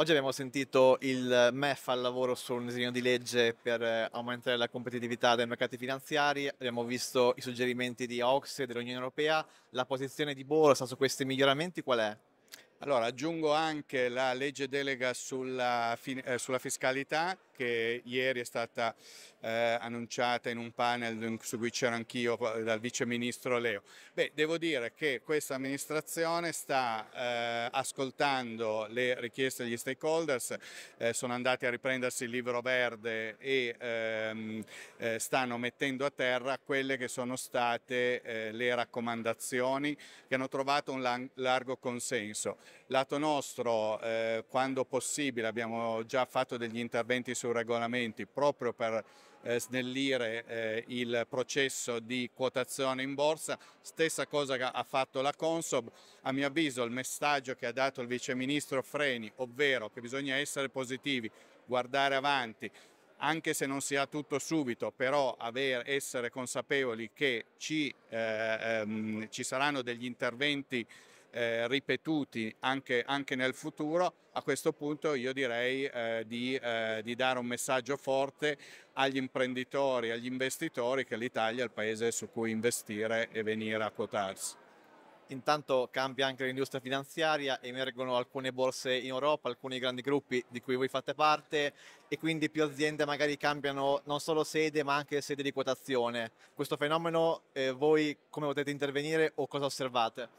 Oggi abbiamo sentito il MEF al lavoro su un disegno di legge per eh, aumentare la competitività dei mercati finanziari, abbiamo visto i suggerimenti di Ox e dell'Unione Europea, la posizione di Borsa su questi miglioramenti qual è? Allora, aggiungo anche la legge delega sulla, eh, sulla fiscalità che ieri è stata eh, annunciata in un panel su cui c'ero anch'io dal vice ministro Leo. Beh, devo dire che questa amministrazione sta eh, ascoltando le richieste degli stakeholders, eh, sono andati a riprendersi il libro verde e ehm, eh, stanno mettendo a terra quelle che sono state le raccomandazioni che hanno trovato un largo consenso. Lato nostro, eh, quando possibile, abbiamo già fatto degli interventi sui regolamenti proprio per eh, snellire eh, il processo di quotazione in borsa. Stessa cosa che ha fatto la Consob. A mio avviso il messaggio che ha dato il Vice Ministro Freni, ovvero che bisogna essere positivi, guardare avanti, anche se non si ha tutto subito, però aver, essere consapevoli che ci, eh, ehm, ci saranno degli interventi eh, ripetuti anche, anche, nel futuro, a questo punto io direi eh, di, eh, di, dare un messaggio forte agli imprenditori, agli investitori che l'Italia è il paese su cui investire e venire a quotarsi. Intanto cambia anche l'industria finanziaria, emergono alcune borse in Europa, alcuni grandi gruppi di cui voi fate parte e quindi più aziende magari cambiano non solo sede ma anche sede di quotazione. Questo fenomeno eh, voi come potete intervenire o cosa osservate?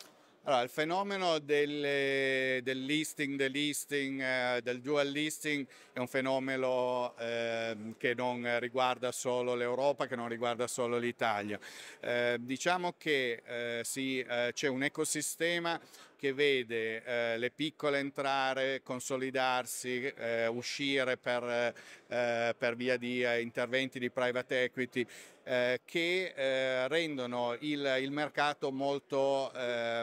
Allora, il fenomeno delle, eh, del listing, del listing, eh, del dual listing è un fenomeno eh, che non riguarda solo l'Europa, che non riguarda solo l'Italia. Eh, diciamo che eh, sì, eh, c'è un ecosistema che vede eh, le piccole entrare, consolidarsi, eh, uscire per, eh, per, via di eh, interventi di private equity eh, che eh, rendono il, il, mercato molto,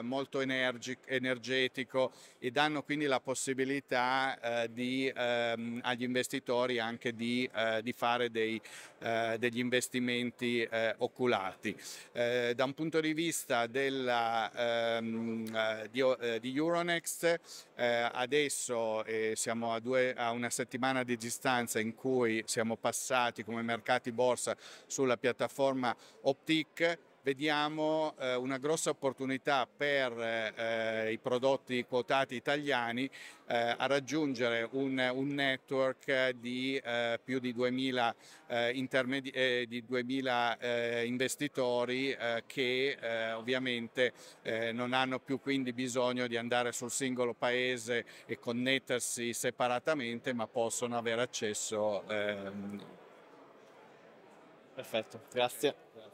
molto energi- energetico e danno quindi la possibilità di, ehm, agli investitori anche di, di fare dei, degli investimenti oculati. da un punto di vista della, ehm, di eh, di Euronext, eh, adesso eh, siamo a, due, a, una settimana di distanza in cui siamo passati come mercati borsa sulla piattaforma Optic vediamo eh, una grossa opportunità per eh, i prodotti quotati italiani eh, a raggiungere un, un network di eh, più di 2000, eh, eh, di 2000 investitori che ovviamente non hanno più quindi bisogno di andare sul singolo paese e connettersi separatamente ma possono avere accesso. Ehm, Perfetto, grazie.